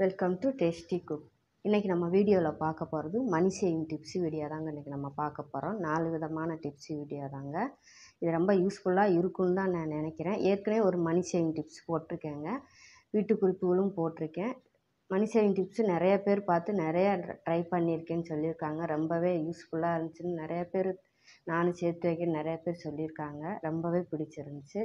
welcome to tasty cook இன்றைக்கி நம்ம வீடியோவில் பார்க்க போகிறது மணி சேவிங் டிப்ஸு வீடியோ தாங்க இன்றைக்கி நம்ம பார்க்க போகிறோம் நாலு விதமான டிப்ஸு வீடியோ தாங்க இது ரொம்ப யூஸ்ஃபுல்லாக இருக்குன்னு தான் நான் நினைக்கிறேன் ஏற்கனவே ஒரு மணி சேவிங் டிப்ஸ் போட்டிருக்கேங்க வீட்டு குறிப்புகளும் போட்டிருக்கேன் மணி சேவிங் டிப்ஸு நிறைய பேர் பார்த்து நிறையா ட்ரை பண்ணியிருக்கேன்னு சொல்லியிருக்காங்க ரொம்பவே யூஸ்ஃபுல்லாக இருந்துச்சுன்னு நிறையா பேர் நானும் சேர்த்து வைக்க நிறைய பேர் சொல்லியிருக்காங்க ரொம்பவே பிடிச்சிருந்துச்சு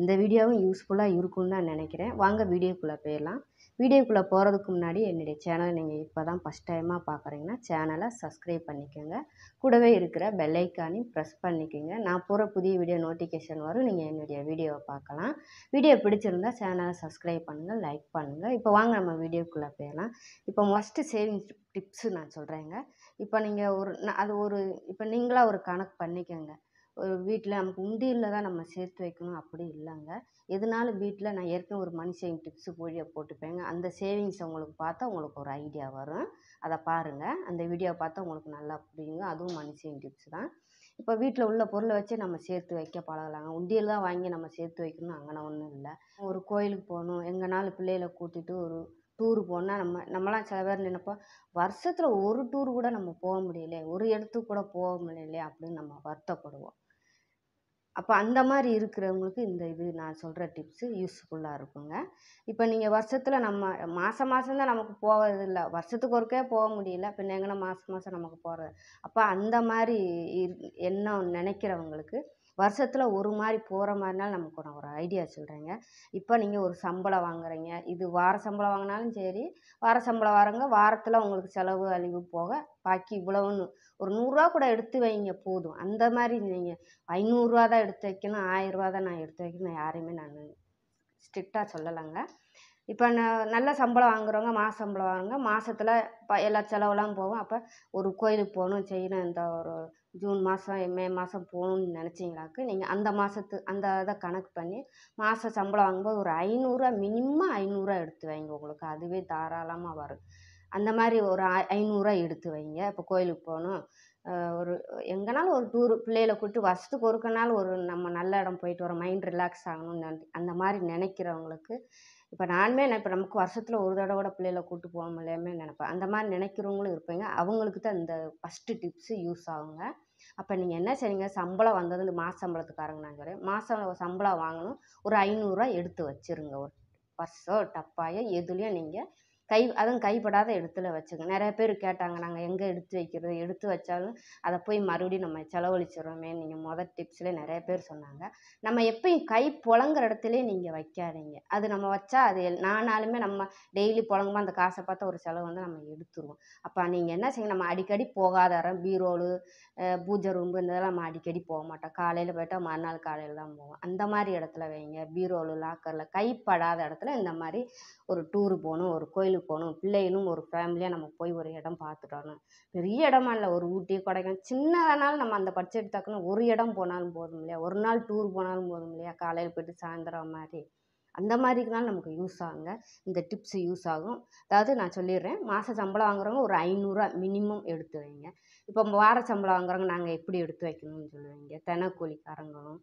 இந்த வீடியோவும் யூஸ்ஃபுல்லாக இருக்குன்னு தான் நினைக்கிறேன் வாங்க வீடியோக்குள்ளே போயிடலாம் வீடியோக்குள்ளே போகிறதுக்கு முன்னாடி என்னுடைய சேனலை நீங்கள் இப்போ தான் ஃபஸ்ட் டைமாக பார்க்குறீங்கன்னா சேனலை சப்ஸ்கிரைப் பண்ணிக்கோங்க கூடவே இருக்கிற பெல்லைக்கானையும் ப்ரெஸ் பண்ணிக்கோங்க நான் போகிற புதிய வீடியோ நோட்டிஃபிகேஷன் வரும் நீங்கள் என்னுடைய வீடியோவை பார்க்கலாம் வீடியோ பிடிச்சிருந்தா சேனலை சப்ஸ்கிரைப் பண்ணுங்கள் லைக் பண்ணுங்கள் இப்போ வாங்க நம்ம வீடியோக்குள்ளே போயிடலாம் இப்போ ஃபஸ்ட்டு சேவிங்ஸ் டிப்ஸு நான் சொல்கிறேங்க இப்போ நீங்கள் ஒரு அது ஒரு இப்போ நீங்களாக ஒரு கணக்கு பண்ணிக்கோங்க ஒரு வீட்டில் நமக்கு உண்டியலில் தான் நம்ம சேர்த்து வைக்கணும் அப்படி இல்லைங்க எதுனாலும் வீட்டில் நான் ஏற்கனவே ஒரு மணி சேவிங் டிப்ஸு வீடியோ போட்டுப்பேங்க அந்த சேவிங்ஸ் உங்களுக்கு பார்த்தா உங்களுக்கு ஒரு ஐடியா வரும் அதை பாருங்கள் அந்த வீடியோ பார்த்தா உங்களுக்கு நல்லா புரியுங்க அதுவும் மணி சேவிங் டிப்ஸ் தான் இப்போ வீட்டில் உள்ள பொருளை வச்சு நம்ம சேர்த்து வைக்க பழகலாங்க உண்டியல் தான் வாங்கி நம்ம சேர்த்து வைக்கணும் அங்கே ஒன்றும் இல்லை ஒரு கோயிலுக்கு போகணும் எங்கேனாலும் பிள்ளைகளை கூட்டிகிட்டு ஒரு டூர் போனால் நம்ம நம்மளாம் சில பேர் நினைப்போம் வருஷத்தில் ஒரு டூர் கூட நம்ம போக முடியலையே ஒரு இடத்துக்கு கூட போக முடியலையே அப்படின்னு நம்ம வருத்தப்படுவோம் அப்போ அந்த மாதிரி இருக்கிறவங்களுக்கு இந்த இது நான் சொல்கிற டிப்ஸு யூஸ்ஃபுல்லாக இருக்குங்க இப்போ நீங்கள் வருஷத்தில் நம்ம மாதம் மாதம்தான் நமக்கு இல்லை வருஷத்துக்கு ஒருக்கே போக முடியல பின்ன எங்கன மாதம் மாதம் நமக்கு போகிறது அப்போ அந்த மாதிரி எண்ணம் நினைக்கிறவங்களுக்கு வருஷத்தில் ஒரு மாதிரி போகிற மாதிரினாலும் நமக்கு நான் ஒரு ஐடியா சொல்கிறேங்க இப்போ நீங்கள் ஒரு சம்பளம் வாங்குறீங்க இது வார சம்பளம் வாங்கினாலும் சரி வார சம்பளம் வாருங்க வாரத்தில் உங்களுக்கு செலவு அழிவு போக பாக்கி இவ்வளவுன்னு ஒரு நூறுரூவா கூட எடுத்து வைங்க போதும் அந்த மாதிரி நீங்கள் ஐநூறுரூவா தான் எடுத்து வைக்கணும் ஆயிரரூவா தான் நான் எடுத்து வைக்கணும் யாரையுமே நான் ஸ்ட்ரிக்டாக சொல்லலைங்க இப்போ நான் நல்ல சம்பளம் வாங்குறவங்க மாத சம்பளம் வாங்குறவங்க மாதத்துல இப்போ எல்லா செலவெல்லாம் போகும் அப்போ ஒரு கோயிலுக்கு போகணும் செய்யணும் இந்த ஒரு ஜூன் மாதம் மே மாதம் போகணுன்னு நினச்சிங்களாக்கு நீங்கள் அந்த மாதத்து அந்த இதை கணக்கு பண்ணி மாத சம்பளம் வாங்கும்போது ஒரு ஐநூறுரூவா மினிமம் ஐநூறுரூவா எடுத்து வைங்க உங்களுக்கு அதுவே தாராளமாக வரும் அந்த மாதிரி ஒரு ஐநூறுரூவா எடுத்து வைங்க இப்போ கோயிலுக்கு போகணும் ஒரு எங்கேனாலும் ஒரு டூர் பிள்ளைகளை கூப்பிட்டு வருஷத்துக்கு ஒருக்கனாலும் ஒரு நம்ம நல்ல இடம் போயிட்டு வரோம் மைண்ட் ரிலாக்ஸ் ஆகணும்னு அந்த மாதிரி நினைக்கிறவங்களுக்கு இப்போ நானுமே இப்போ நமக்கு வருஷத்தில் ஒரு தடவை கூட பிள்ளைகளை கூப்பிட்டு போக முடியாமல் நினைப்பேன் அந்த மாதிரி நினைக்கிறவங்களும் இருப்பீங்க அவங்களுக்கு தான் இந்த ஃபஸ்ட்டு டிப்ஸு யூஸ் ஆகுங்க அப்போ நீங்கள் என்ன செய்யுங்க சம்பளம் வந்தது இந்த மாத சம்பளத்துக்காரங்க நான் சொல்கிறேன் மாதம் சம்பளம் வாங்கணும் ஒரு ஐநூறுரூவா எடுத்து வச்சுருங்க ஒரு பர்ஸோ டப்பாயோ எதுலேயோ நீங்கள் கை அதுவும் கைப்படாத இடத்துல வச்சுக்கணும் நிறைய பேர் கேட்டாங்க நாங்கள் எங்கே எடுத்து வைக்கிறது எடுத்து வச்சாலும் அதை போய் மறுபடியும் நம்ம செலவழிச்சிடுறோமே நீங்கள் மொதல் டிப்ஸ்லே நிறைய பேர் சொன்னாங்க நம்ம எப்பயும் கை புழங்குற இடத்துலே நீங்கள் வைக்காதீங்க அது நம்ம வச்சா அது நானாலுமே நம்ம டெய்லி புழங்குமா அந்த காசை பார்த்து ஒரு செலவு வந்து நம்ம எடுத்துருவோம் அப்போ நீங்கள் என்ன செய்யுங்க நம்ம அடிக்கடி போகாத இடம் பீரோலு பூஜை ரூம்பு இந்த இதெல்லாம் நம்ம அடிக்கடி போக மாட்டோம் காலையில் போயிட்டால் மறுநாள் காலையில் தான் போவோம் அந்த மாதிரி இடத்துல வைங்க பீரோலு லாக்கரில் கைப்படாத இடத்துல இந்த மாதிரி ஒரு டூர் போகணும் ஒரு கோயில் கோயிலுக்கு போகணும் பிள்ளைகளும் ஒரு ஃபேமிலியாக நம்ம போய் ஒரு இடம் பார்த்துட்டு வரணும் பெரிய இடமா இல்லை ஒரு ஊட்டி கொடைக்கானல் சின்னதானாலும் நம்ம அந்த பட்ஜெட் தக்கன ஒரு இடம் போனாலும் போதும் இல்லையா ஒரு நாள் டூர் போனாலும் போதும் இல்லையா காலையில் போயிட்டு சாயந்தரம் மாதிரி அந்த மாதிரிக்குனாலும் நமக்கு யூஸ் ஆகுங்க இந்த டிப்ஸ் யூஸ் ஆகும் அதாவது நான் சொல்லிடுறேன் மாத சம்பளம் வாங்குறவங்க ஒரு ஐநூறுரூவா மினிமம் எடுத்து வைங்க இப்போ வார சம்பளம் வாங்குறவங்க நாங்கள் எப்படி எடுத்து வைக்கணும்னு சொல்லுவீங்க தினக்கூலிக்காரங்களும்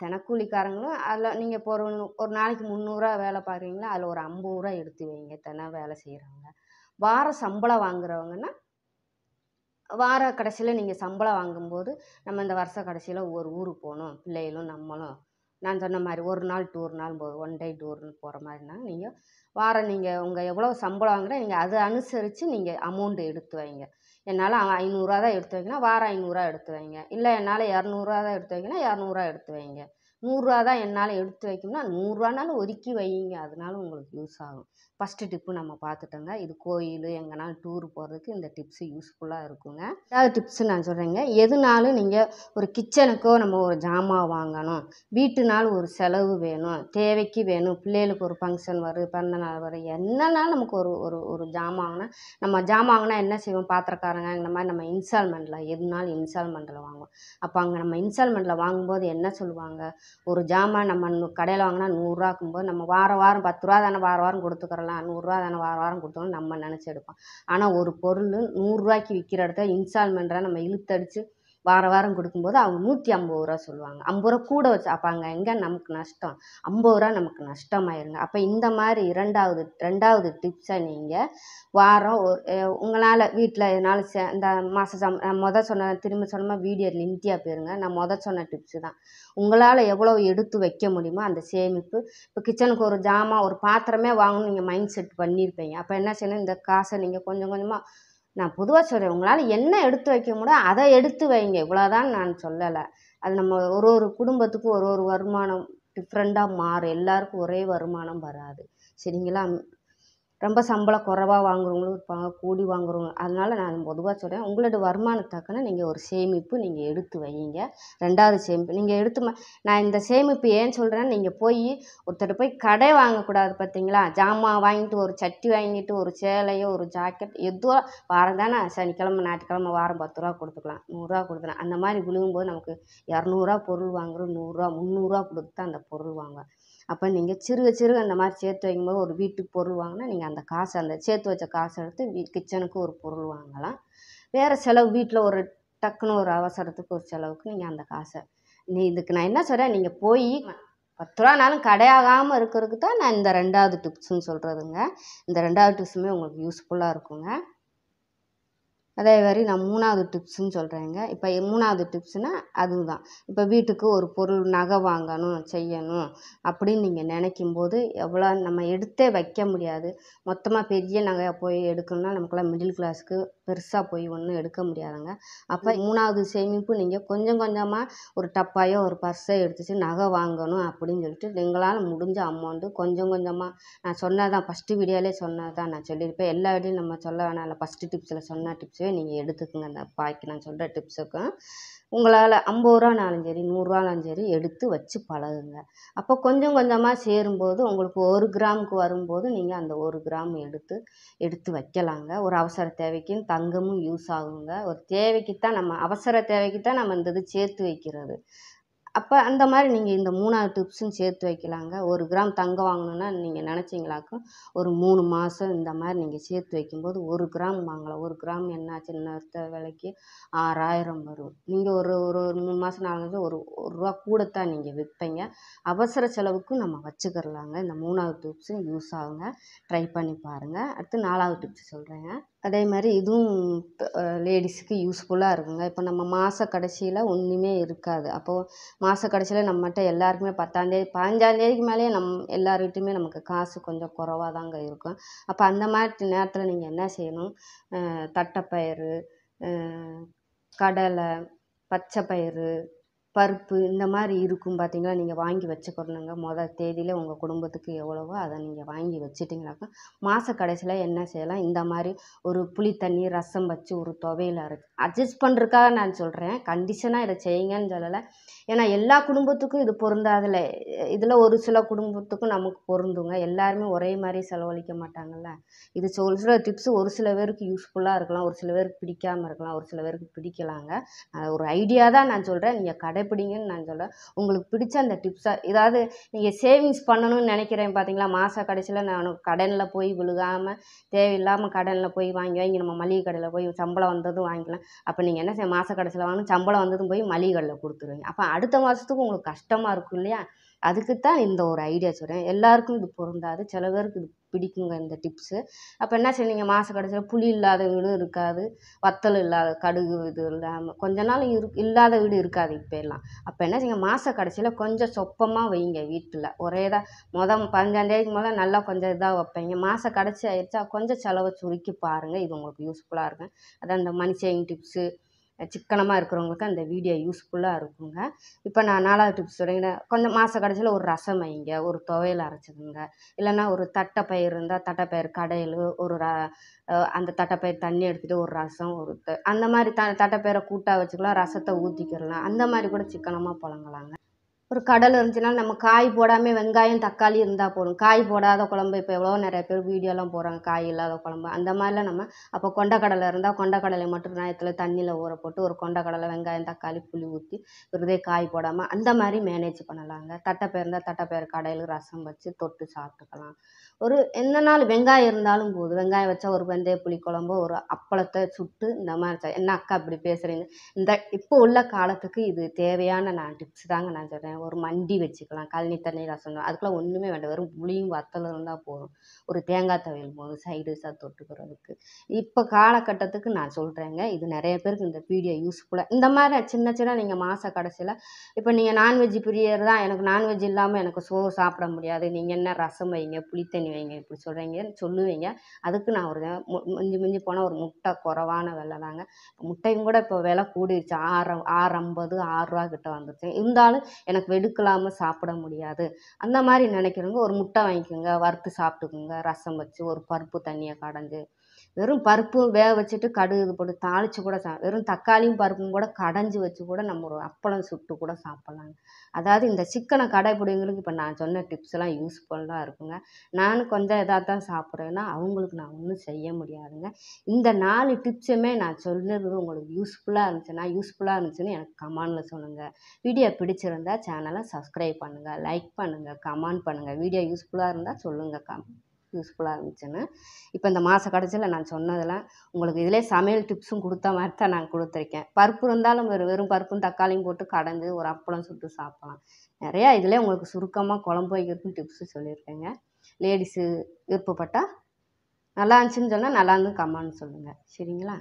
தினக்கூலிக்காரங்களும் அதில் நீங்கள் இப்போ ஒரு ஒரு நாளைக்கு முந்நூறுரூவா வேலை பார்க்குறீங்களா அதில் ஒரு ஐம்பது ரூபா எடுத்து வைங்க தினம் வேலை செய்கிறவங்க வார சம்பளம் வாங்குறவங்கன்னா வார கடைசியில் நீங்கள் சம்பளம் வாங்கும்போது நம்ம இந்த வருஷ கடைசியில் ஒவ்வொரு ஊருக்கு போகணும் பிள்ளைகளும் நம்மளும் நான் சொன்ன மாதிரி ஒரு நாள் டூர் நாள் போ ஒன் டே டூர்னு போகிற மாதிரினா நீங்கள் வாரம் நீங்கள் உங்கள் எவ்வளோ சம்பளம் வாங்குகிறோம் நீங்கள் அதை அனுசரித்து நீங்கள் அமௌண்ட்டு எடுத்து வைங்க என்னால் ஐநூறுரூவா தான் எடுத்து வைக்கணும் வாரம் ஐநூறுரூவா எடுத்து வைங்க இல்லை என்னால் இரநூறுவா தான் எடுத்து வைக்கணும் இரநூறுவா எடுத்து வைங்க நூறுரூவா தான் என்னால் எடுத்து வைக்கணும்னா நூறுரூவானாலும் ஒதுக்கி வைங்க அதனால உங்களுக்கு யூஸ் ஆகும் ஃபஸ்ட்டு டிப்பு நம்ம பார்த்துட்டோங்க இது கோயில் எங்கேனாலும் டூர் போகிறதுக்கு இந்த டிப்ஸு யூஸ்ஃபுல்லாக இருக்குங்க ரெண்டாவது டிப்ஸு நான் சொல்கிறேங்க எதுனாலும் நீங்கள் ஒரு கிச்சனுக்கோ நம்ம ஒரு ஜாமான் வாங்கணும் வீட்டுனால் ஒரு செலவு வேணும் தேவைக்கு வேணும் பிள்ளைகளுக்கு ஒரு ஃபங்க்ஷன் வரும் பிறந்த நாள் வரும் என்னன்னாலும் நமக்கு ஒரு ஒரு ஒரு ஜாமான் வாங்கினா நம்ம ஜாமான் வாங்கினா என்ன செய்வோம் பாத்திரக்காரங்க இந்த மாதிரி நம்ம இன்ஸ்டால்மெண்ட்டில் எதுனாலும் இன்ஸ்டால்மெண்ட்டில் வாங்குவோம் அப்போ அங்கே நம்ம இன்ஸ்டால்மெண்ட்டில் வாங்கும்போது என்ன சொல்லுவாங்க ஒரு ஜாமான் நம்ம கடையில் வாங்கினா நூறுரூவா போது நம்ம வாரம் வாரம் பத்து ரூபா தானே வாரம் வாரம் கொடுத்துக்கிறலாம் கொடுக்கலாம் நூறுரூவா தானே வாரம் வாரம் கொடுத்தோன்னு நம்ம நினச்சி எடுப்போம் ஆனால் ஒரு பொருள் நூறுரூவாய்க்கு விற்கிற இடத்த இன்ஸ்டால்மெண்ட்டாக நம்ம இழுத்தடிச்சு வாரம் வாரம் கொடுக்கும்போது அவங்க நூற்றி ஐம்பது ரூபா சொல்லுவாங்க ஐம்பது ரூபா கூட வச்சு அப்போ எங்கே நமக்கு நஷ்டம் ஐம்பது ரூபா நமக்கு நஷ்டமாயிருங்க அப்போ இந்த மாதிரி இரண்டாவது ரெண்டாவது டிப்ஸை நீங்கள் வாரம் உங்களால் வீட்டில் எதனால சே இந்த மாதம் சம் மொதல் சொன்ன திரும்ப சொன்னமா வீடியோ லிந்தியாக போயிருங்க நான் மொதல் சொன்ன டிப்ஸு தான் உங்களால் எவ்வளோ எடுத்து வைக்க முடியுமோ அந்த சேமிப்பு இப்போ கிச்சனுக்கு ஒரு ஜாமான் ஒரு பாத்திரமே வாங்கணும்னு நீங்கள் மைண்ட் செட் பண்ணியிருப்பீங்க அப்போ என்ன செய்யணும் இந்த காசை நீங்கள் கொஞ்சம் கொஞ்சமாக நான் பொதுவாக சொல்கிறேன் உங்களால் என்ன எடுத்து வைக்க முடியும் அதை எடுத்து வைங்க இவ்வளோதான் நான் சொல்லலை அது நம்ம ஒரு ஒரு குடும்பத்துக்கும் ஒரு ஒரு வருமானம் டிஃப்ரெண்ட்டாக மாறும் எல்லாருக்கும் ஒரே வருமானம் வராது சரிங்களா ரொம்ப சம்பளம் குறைவாக வாங்குறவங்களும் இருப்பாங்க கூடி வாங்குறவங்க அதனால் நான் பொதுவாக சொல்கிறேன் உங்களோட வருமானத்தக்கன நீங்கள் ஒரு சேமிப்பு நீங்கள் எடுத்து வையுங்க ரெண்டாவது சேமிப்பு நீங்கள் எடுத்து ம நான் இந்த சேமிப்பு ஏன் சொல்கிறேன்னா நீங்கள் போய் ஒருத்தர்கிட்ட போய் கடை வாங்கக்கூடாது பார்த்தீங்களா ஜாமான் வாங்கிட்டு ஒரு சட்டி வாங்கிட்டு ஒரு சேலையோ ஒரு ஜாக்கெட் எதுவோ வாரம் தானே சனிக்கிழமை ஞாயிற்றுக்கிழமை வாரம் பத்து ரூபா கொடுத்துக்கலாம் நூறுரூவா கொடுத்துக்கலாம் அந்த மாதிரி விழுகும்போது நமக்கு இரநூறுவா பொருள் வாங்குகிறோம் நூறுரூவா முந்நூறுரூவா கொடுத்து தான் அந்த பொருள் வாங்குவேன் அப்போ நீங்கள் சிறுக சிறுக அந்த மாதிரி சேர்த்து வைக்கும்போது ஒரு வீட்டுக்கு பொருள் வாங்கினா நீங்கள் அந்த காசை அந்த சேர்த்து வச்ச காசை எடுத்து வீ கிச்சனுக்கு ஒரு பொருள் வாங்கலாம் வேறு செலவு வீட்டில் ஒரு டக்குன்னு ஒரு அவசரத்துக்கு ஒரு செலவுக்கு நீங்கள் அந்த காசை நீ இதுக்கு நான் என்ன சொல்கிறேன் நீங்கள் போய் பத்து ரூபானாலும் கடையாகாமல் இருக்கிறதுக்கு தான் நான் இந்த ரெண்டாவது டிப்ஸுன்னு சொல்கிறதுங்க இந்த ரெண்டாவது டிப்ஸுமே உங்களுக்கு யூஸ்ஃபுல்லாக இருக்குங்க அதே மாதிரி நான் மூணாவது டிப்ஸுன்னு சொல்கிறேங்க இப்போ மூணாவது டிப்ஸுனால் தான் இப்போ வீட்டுக்கு ஒரு பொருள் நகை வாங்கணும் செய்யணும் அப்படின்னு நீங்கள் நினைக்கும் போது எவ்வளோ நம்ம எடுத்தே வைக்க முடியாது மொத்தமாக பெரிய நகையாக போய் எடுக்கணும்னா நமக்கெல்லாம் மிடில் க்ளாஸுக்கு பெருசாக போய் ஒன்றும் எடுக்க முடியாதுங்க அப்போ மூணாவது சேமிப்பு நீங்கள் கொஞ்சம் கொஞ்சமாக ஒரு டப்பாயோ ஒரு பர்ஸோ எடுத்துச்சு நகை வாங்கணும் அப்படின்னு சொல்லிட்டு எங்களால் முடிஞ்ச அமௌண்ட்டு கொஞ்சம் கொஞ்சமாக நான் தான் ஃபஸ்ட்டு வீடியோலே தான் நான் சொல்லியிருப்பேன் எல்லா வீடியும் நம்ம சொல்ல வேணாம்ல ஃபஸ்ட்டு டிப்ஸில் சொன்ன டிப்ஸே நீங்கள் எடுத்துக்கோங்க அந்த அப்பாய்க்கு நான் சொல்கிற டிப்ஸுக்கும் உங்களால் ஐம்பது ரூபானாலும் சரி நூறுரூவானாலும் சரி எடுத்து வச்சு பழகுங்க அப்போ கொஞ்சம் கொஞ்சமாக சேரும்போது உங்களுக்கு ஒரு கிராமுக்கு வரும்போது நீங்கள் அந்த ஒரு கிராம் எடுத்து எடுத்து வைக்கலாங்க ஒரு அவசர தேவைக்குன்னு தங்கமும் யூஸ் ஆகுங்க ஒரு தேவைக்குத்தான் நம்ம அவசர தேவைக்குத்தான் நம்ம இந்த இது சேர்த்து வைக்கிறது அப்போ அந்த மாதிரி நீங்கள் இந்த மூணாவது டிப்ஸும் சேர்த்து வைக்கலாங்க ஒரு கிராம் தங்கம் வாங்கணுன்னா நீங்கள் நினச்சிங்களாக்கும் ஒரு மூணு மாதம் இந்த மாதிரி நீங்கள் சேர்த்து வைக்கும்போது ஒரு கிராம் வாங்கலாம் ஒரு கிராம் என்ன சின்னத்த விலைக்கு ஆறாயிரம் வரும் நீங்கள் ஒரு ஒரு ஒரு மூணு மாதம் நாலு மாதம் ஒரு ஒரு ரூபா கூடத்தான் நீங்கள் விற்பீங்க அவசர செலவுக்கும் நம்ம வச்சுக்கிடலாங்க இந்த மூணாவது டிப்ஸும் யூஸ் ஆகுங்க ட்ரை பண்ணி பாருங்கள் அடுத்து நாலாவது டிப்ஸு சொல்கிறேங்க அதே மாதிரி இதுவும் லேடிஸுக்கு யூஸ்ஃபுல்லாக இருக்குங்க இப்போ நம்ம மாத கடைசியில் ஒன்றுமே இருக்காது அப்போது மாத கடைசியில் நம்மகிட்ட எல்லாேருக்குமே பத்தாந்தேதி பாஞ்சாந்தேதிக்கு மேலேயே நம் எல்லாேருக்கிட்டையுமே நமக்கு காசு கொஞ்சம் தாங்க இருக்கும் அப்போ அந்த மாதிரி நேரத்தில் நீங்கள் என்ன செய்யணும் தட்டைப்பயிறு கடலை பச்சைப்பயிறு பருப்பு இந்த மாதிரி இருக்கும் பார்த்தீங்களா நீங்கள் வாங்கி வச்சுக்கணுங்க மொதல் தேதியில் உங்கள் குடும்பத்துக்கு எவ்வளவோ அதை நீங்கள் வாங்கி வச்சுட்டிங்கனாக்கா மாத கடைசியில் என்ன செய்யலாம் இந்த மாதிரி ஒரு புளி தண்ணி ரசம் வச்சு ஒரு துவையல் அரைச்சி அட்ஜஸ்ட் பண்ணுறதுக்காக நான் சொல்கிறேன் கண்டிஷனாக இதை செய்யுங்கன்னு சொல்லலை ஏன்னா எல்லா குடும்பத்துக்கும் இது பொருந்தாதில்ல இதில் ஒரு சில குடும்பத்துக்கும் நமக்கு பொருந்துங்க எல்லாருமே ஒரே மாதிரி செலவழிக்க மாட்டாங்கல்ல இது ஒரு சில டிப்ஸ் ஒரு சில பேருக்கு யூஸ்ஃபுல்லாக இருக்கலாம் ஒரு சில பேருக்கு பிடிக்காமல் இருக்கலாம் ஒரு சில பேருக்கு பிடிக்கலாங்க ஒரு ஐடியா தான் நான் சொல்கிறேன் நீங்கள் கடைப்பிடிங்கன்னு நான் சொல்கிறேன் உங்களுக்கு பிடிச்ச அந்த டிப்ஸை ஏதாவது நீங்கள் சேவிங்ஸ் பண்ணணும்னு நினைக்கிறேன் பார்த்தீங்களா மாத கடைசியில் நான் கடனில் போய் விழுகாமல் தேவையில்லாமல் கடனில் போய் வாங்கி வாங்கி நம்ம மளிகை கடையில் போய் சம்பளம் வந்ததும் வாங்கிக்கலாம் அப்போ நீங்கள் என்ன செய்ய மாத கடைசியில் வாங்கணும் சம்பளம் வந்ததும் போய் மளிகை கடையில் கொடுத்துருவீங்க அப்போ அடுத்த மாதத்துக்கு உங்களுக்கு கஷ்டமாக இருக்கும் இல்லையா அதுக்குத்தான் இந்த ஒரு ஐடியா சொல்கிறேன் எல்லாருக்கும் இது பொருந்தாது சில பேருக்கு இது பிடிக்குங்க இந்த டிப்ஸு அப்போ என்ன செய்வீங்க மாத கடைசியில் புளி இல்லாத வீடும் இருக்காது வத்தல் இல்லாத கடுகு இது இல்லாமல் கொஞ்ச நாள் இரு இல்லாத வீடு இருக்காது இப்போ எல்லாம் அப்போ என்ன செய்யுங்க மாத கடைசியில் கொஞ்சம் சொப்பமாக வைங்க வீட்டில் ஒரே இதாக மொதல் பதினஞ்சாந்தேதிக்கு முதல்ல நல்லா கொஞ்சம் இதாக வைப்பீங்க மாத கடைசி ஆயிடுச்சா கொஞ்சம் செலவை சுருக்கி பாருங்கள் இது உங்களுக்கு யூஸ்ஃபுல்லாக இருக்கும் அதான் இந்த மணி சேவிங் டிப்ஸு சிக்கனமாக இருக்கிறவங்களுக்கு அந்த வீடியோ யூஸ்ஃபுல்லாக இருக்குங்க இப்போ நான் நாலாவது டிப்ஸ் சொல்கிறேன் கொஞ்சம் மாத கடைசியில் ஒரு ரசம் வைங்க ஒரு துவையல் அரைச்சிக்கோங்க இல்லைன்னா ஒரு தட்டைப்பயிர் இருந்தால் தட்டைப்பயிர் கடையில் ஒரு ர அந்த தட்டைப்பயிர் தண்ணி எடுத்துகிட்டு ஒரு ரசம் ஒரு அந்த மாதிரி த தட்டைப்பயிரை கூட்டாக வச்சுக்கலாம் ரசத்தை ஊற்றிக்கிடலாம் அந்த மாதிரி கூட சிக்கனமாக புழங்கலாங்க ஒரு கடல் இருந்துச்சுன்னா நம்ம காய் போடாமல் வெங்காயம் தக்காளி இருந்தால் போதும் காய் போடாத குழம்பு இப்போ எவ்வளோ நிறைய பேர் வீடியோலாம் போடுறாங்க காய் இல்லாத குழம்பு அந்த மாதிரிலாம் நம்ம அப்போ கொண்டக்கடலை இருந்தால் கொண்டக்கடலை மட்டும் நேரத்தில் தண்ணியில் ஊற போட்டு ஒரு கொண்டக்கடலை வெங்காயம் தக்காளி புளி ஊற்றி விருதே காய் போடாமல் அந்த மாதிரி மேனேஜ் பண்ணலாங்க தட்டைப்பயிர் இருந்தால் தட்டைப்பயிர் கடையில் ரசம் வச்சு தொட்டு சாப்பிட்டுக்கலாம் ஒரு என்ன நாள் வெங்காயம் இருந்தாலும் போதும் வெங்காயம் வச்சா ஒரு வெந்தய புளி குழம்பு ஒரு அப்பளத்தை சுட்டு இந்த மாதிரி என்ன அக்கா இப்படி பேசுகிறீங்க இந்த இப்போ உள்ள காலத்துக்கு இது தேவையான நான் டிப்ஸ் தாங்க நான் சொல்கிறேன் ஒரு மண்டி வச்சுக்கலாம் கழனி தண்ணி ரசம் அதுக்கெல்லாம் ஒன்றுமே வேண்டாம் வெறும் புளியும் வத்தலும் இருந்தால் போதும் ஒரு தேங்காய் துவையல் போதும் சைடு சா தொட்டுக்கிறதுக்கு இப்போ காலகட்டத்துக்கு நான் சொல்கிறேங்க இது நிறைய பேருக்கு இந்த பீடியா யூஸ்ஃபுல்லாக இந்த மாதிரி சின்ன சின்ன நீங்கள் மாத கடைசியில் இப்போ நீங்கள் நான்வெஜ் பிரியர் தான் எனக்கு நான்வெஜ் இல்லாமல் எனக்கு சோறு சாப்பிட முடியாது நீங்கள் என்ன ரசம் வைங்க புளித்தண்ணி வைங்க இப்படி சொல்கிறீங்கன்னு சொல்லுவீங்க அதுக்கு நான் ஒரு மிஞ்சி மிஞ்சி போனால் ஒரு முட்டை குறவான விலை தாங்க முட்டையும் கூட இப்போ விலை கூடிருச்சு ஆறு ஆறு ஐம்பது ஆறுரூவா கிட்ட வந்துருச்சு இருந்தாலும் எனக்கு வெடுக்கலாமல் சாப்பிட முடியாது அந்த மாதிரி நினைக்கிறவங்க ஒரு முட்டை வாங்கிக்கோங்க வறுத்து சாப்பிட்டுக்குங்க ரசம் வச்சு ஒரு பருப்பு தண்ணியை கடைஞ்சி வெறும் பருப்பும் வேக வச்சுட்டு கடுகு போட்டு தாளித்து கூட சா வெறும் தக்காளியும் பருப்பும் கூட கடைஞ்சி வச்சு கூட நம்ம ஒரு அப்பளம் சுட்டு கூட சாப்பிட்லாங்க அதாவது இந்த சிக்கனை கடைப்பிடிங்களுக்கு இப்போ நான் சொன்ன எல்லாம் யூஸ்ஃபுல்லாக இருக்குங்க நானும் கொஞ்சம் இதாக தான் சாப்பிட்றேன்னா அவங்களுக்கு நான் ஒன்றும் செய்ய முடியாதுங்க இந்த நாலு டிப்ஸுமே நான் சொன்னது உங்களுக்கு யூஸ்ஃபுல்லாக இருந்துச்சுன்னா யூஸ்ஃபுல்லாக இருந்துச்சுன்னு எனக்கு கமெண்டில் சொல்லுங்கள் வீடியோ பிடிச்சிருந்தா சேனலை சப்ஸ்கிரைப் பண்ணுங்கள் லைக் பண்ணுங்கள் கமெண்ட் பண்ணுங்கள் வீடியோ யூஸ்ஃபுல்லாக இருந்தால் சொல்லுங்கள் கமெண்ட் யூஸ்ஃபுல்லாக இருந்துச்சுன்னு இப்போ இந்த மாத கடைசியில் நான் சொன்னதெல்லாம் உங்களுக்கு இதிலே சமையல் டிப்ஸும் கொடுத்த மாதிரி தான் நான் கொடுத்துருக்கேன் பருப்பு இருந்தாலும் வெறும் வெறும் பருப்பும் தக்காளியும் போட்டு கடைஞ்சி ஒரு அப்பளம் சுட்டு சாப்பிட்லாம் நிறையா இதிலே உங்களுக்கு சுருக்கமாக குழம்பு வைக்கிறதுக்கும் டிப்ஸும் சொல்லியிருக்கேங்க லேடிஸு விருப்பப்பட்டால் நல்லா இருந்துச்சுன்னு சொன்னால் நல்லா இருந்து கம்மான்னு சொல்லுங்கள் சரிங்களா